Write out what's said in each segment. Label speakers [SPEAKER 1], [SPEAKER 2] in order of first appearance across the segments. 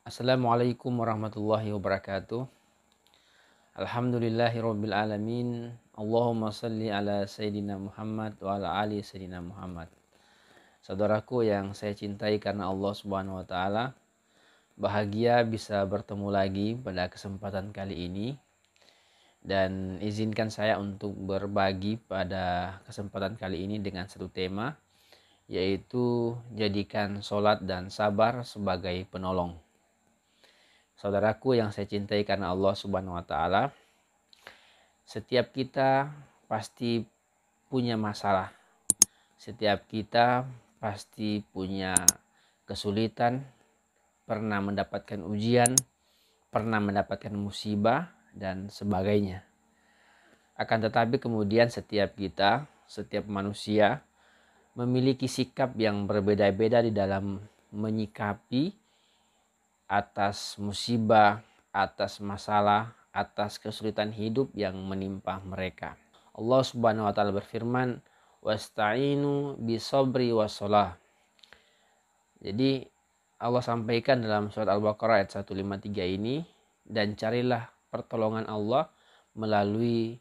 [SPEAKER 1] Assalamualaikum warahmatullahi wabarakatuh. Alhamdulillahi rabbil alamin. Allahumma salli ala sayyidina Muhammad wa ala ali sayyidina Muhammad. Saudaraku yang saya cintai karena Allah Subhanahu wa taala, bahagia bisa bertemu lagi pada kesempatan kali ini dan izinkan saya untuk berbagi pada kesempatan kali ini dengan satu tema yaitu jadikan solat dan sabar sebagai penolong. Saudaraku yang saya cintai karena Allah Subhanahu wa taala, setiap kita pasti punya masalah. Setiap kita pasti punya kesulitan, pernah mendapatkan ujian, pernah mendapatkan musibah dan sebagainya. Akan tetapi kemudian setiap kita, setiap manusia memiliki sikap yang berbeda-beda di dalam menyikapi atas musibah, atas masalah, atas kesulitan hidup yang menimpa mereka. Allah Subhanahu wa taala berfirman, "Wasta'inu bisabri wasolah." Jadi Allah sampaikan dalam surat Al-Baqarah ayat 153 ini dan carilah pertolongan Allah melalui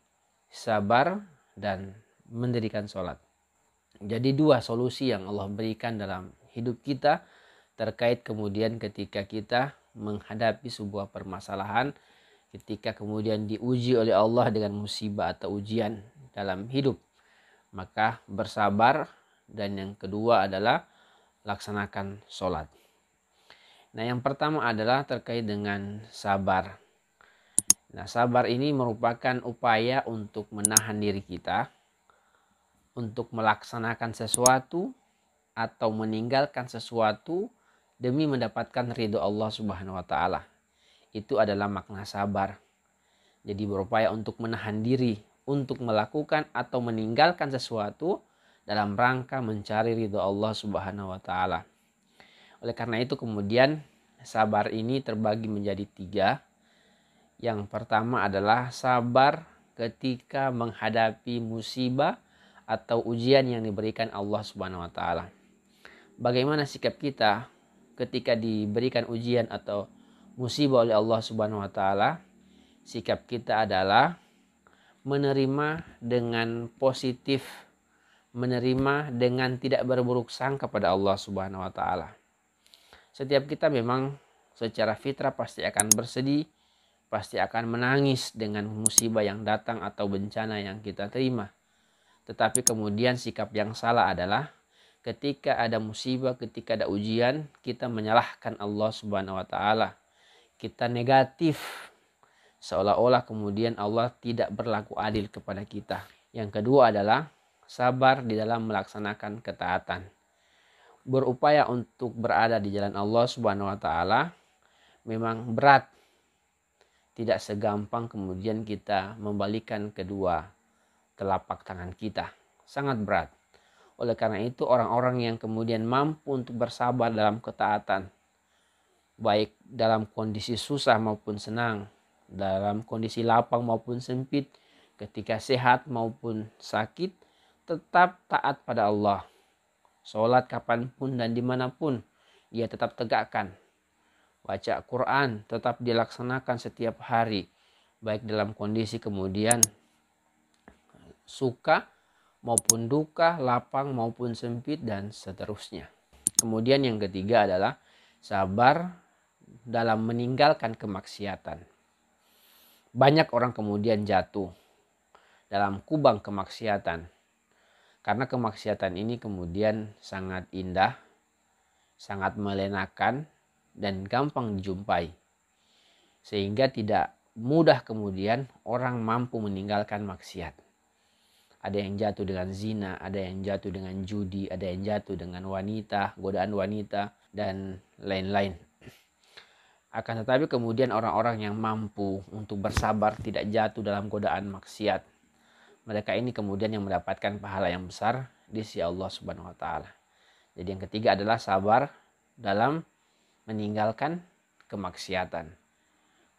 [SPEAKER 1] sabar dan mendirikan sholat. Jadi dua solusi yang Allah berikan dalam hidup kita terkait kemudian ketika kita menghadapi sebuah permasalahan ketika kemudian diuji oleh Allah dengan musibah atau ujian dalam hidup maka bersabar dan yang kedua adalah laksanakan sholat nah yang pertama adalah terkait dengan sabar nah sabar ini merupakan upaya untuk menahan diri kita untuk melaksanakan sesuatu atau meninggalkan sesuatu demi mendapatkan ridho Allah Subhanahu wa taala. Itu adalah makna sabar. Jadi berupaya untuk menahan diri untuk melakukan atau meninggalkan sesuatu dalam rangka mencari ridho Allah Subhanahu wa taala. Oleh karena itu kemudian sabar ini terbagi menjadi tiga. Yang pertama adalah sabar ketika menghadapi musibah atau ujian yang diberikan Allah Subhanahu wa taala. Bagaimana sikap kita ketika diberikan ujian atau musibah oleh Allah Subhanahu wa taala, sikap kita adalah menerima dengan positif, menerima dengan tidak berburuk sangka kepada Allah Subhanahu wa taala. Setiap kita memang secara fitrah pasti akan bersedih, pasti akan menangis dengan musibah yang datang atau bencana yang kita terima. Tetapi kemudian sikap yang salah adalah ketika ada musibah, ketika ada ujian, kita menyalahkan Allah Subhanahu wa taala. Kita negatif seolah-olah kemudian Allah tidak berlaku adil kepada kita. Yang kedua adalah sabar di dalam melaksanakan ketaatan. Berupaya untuk berada di jalan Allah Subhanahu wa taala memang berat. Tidak segampang kemudian kita membalikan kedua telapak tangan kita. Sangat berat. Oleh karena itu orang-orang yang kemudian mampu untuk bersabar dalam ketaatan. Baik dalam kondisi susah maupun senang. Dalam kondisi lapang maupun sempit. Ketika sehat maupun sakit. Tetap taat pada Allah. Sholat kapanpun dan dimanapun. Ia tetap tegakkan. Baca Quran tetap dilaksanakan setiap hari. Baik dalam kondisi kemudian suka maupun duka, lapang maupun sempit dan seterusnya. Kemudian yang ketiga adalah sabar dalam meninggalkan kemaksiatan. Banyak orang kemudian jatuh dalam kubang kemaksiatan. Karena kemaksiatan ini kemudian sangat indah, sangat melenakan dan gampang dijumpai. Sehingga tidak mudah kemudian orang mampu meninggalkan maksiat ada yang jatuh dengan zina, ada yang jatuh dengan judi, ada yang jatuh dengan wanita, godaan wanita, dan lain-lain. Akan tetapi kemudian orang-orang yang mampu untuk bersabar tidak jatuh dalam godaan maksiat. Mereka ini kemudian yang mendapatkan pahala yang besar di sisi Allah Subhanahu wa taala. Jadi yang ketiga adalah sabar dalam meninggalkan kemaksiatan.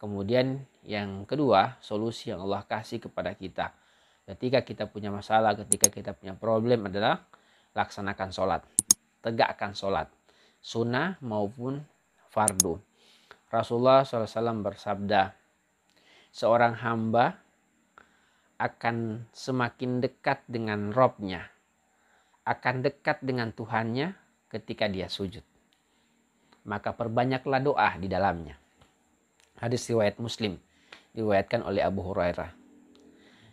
[SPEAKER 1] Kemudian yang kedua, solusi yang Allah kasih kepada kita ketika kita punya masalah, ketika kita punya problem adalah laksanakan sholat. Tegakkan sholat. Sunnah maupun fardu. Rasulullah SAW bersabda, seorang hamba akan semakin dekat dengan Robnya, akan dekat dengan Tuhannya ketika dia sujud. Maka perbanyaklah doa di dalamnya. Hadis riwayat Muslim diriwayatkan oleh Abu Hurairah.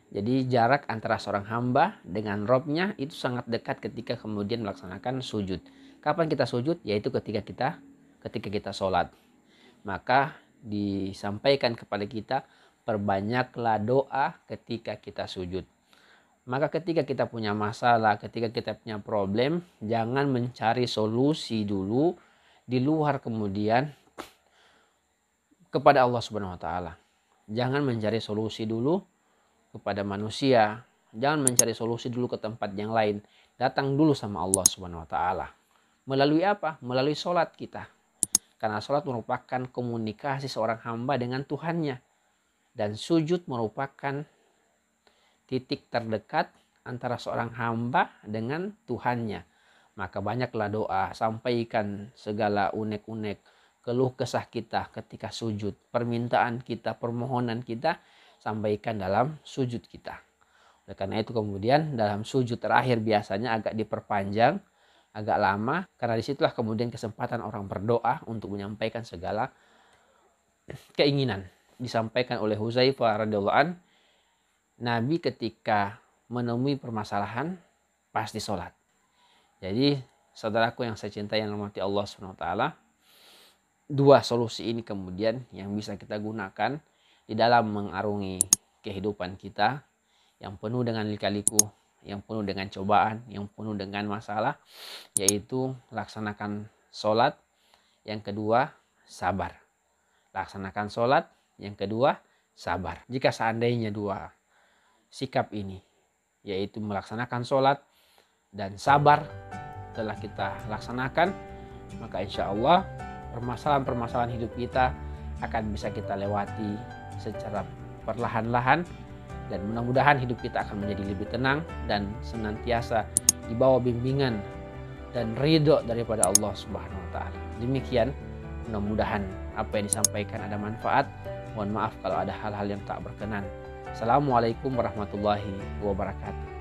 [SPEAKER 1] Jadi jarak antara seorang hamba dengan robnya itu sangat dekat ketika kemudian melaksanakan sujud. Kapan kita sujud? Yaitu ketika kita ketika kita sholat. Maka disampaikan kepada kita perbanyaklah doa ketika kita sujud. Maka ketika kita punya masalah, ketika kita punya problem, jangan mencari solusi dulu di luar kemudian kepada Allah Subhanahu wa taala. Jangan mencari solusi dulu kepada manusia. Jangan mencari solusi dulu ke tempat yang lain. Datang dulu sama Allah Subhanahu wa taala. Melalui apa? Melalui sholat kita. Karena sholat merupakan komunikasi seorang hamba dengan Tuhannya. Dan sujud merupakan titik terdekat antara seorang hamba dengan Tuhannya. Maka banyaklah doa, sampaikan segala unek-unek, keluh kesah kita ketika sujud, permintaan kita, permohonan kita sampaikan dalam sujud kita. Oleh karena itu kemudian dalam sujud terakhir biasanya agak diperpanjang, agak lama karena disitulah kemudian kesempatan orang berdoa untuk menyampaikan segala keinginan disampaikan oleh Huzaifah radhiyallahu an Nabi ketika menemui permasalahan pasti sholat. Jadi saudaraku yang saya cintai yang mati Allah Subhanahu wa taala, dua solusi ini kemudian yang bisa kita gunakan di dalam mengarungi kehidupan kita yang penuh dengan likaliku yang penuh dengan cobaan, yang penuh dengan masalah, yaitu laksanakan solat Yang kedua, sabar. Laksanakan solat Yang kedua, sabar. Jika seandainya dua sikap ini, yaitu melaksanakan solat dan sabar telah kita laksanakan, maka insya Allah permasalahan-permasalahan hidup kita akan bisa kita lewati secara perlahan-lahan dan mudah-mudahan hidup kita akan menjadi lebih tenang dan senantiasa di bawah bimbingan dan ridho daripada Allah Subhanahu wa taala. Demikian mudah-mudahan apa yang disampaikan ada manfaat. Mohon maaf kalau ada hal-hal yang tak berkenan. Assalamualaikum warahmatullahi wabarakatuh.